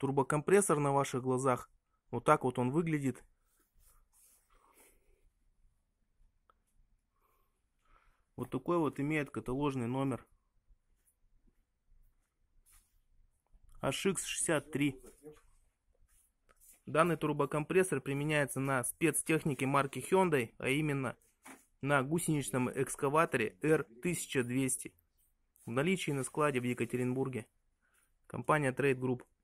турбокомпрессор на ваших глазах. Вот так вот он выглядит. Вот такой вот имеет каталожный номер. HX63. Данный турбокомпрессор применяется на спецтехнике марки Hyundai, а именно на гусеничном экскаваторе R1200 в наличии на складе в Екатеринбурге. Компания Trade Group.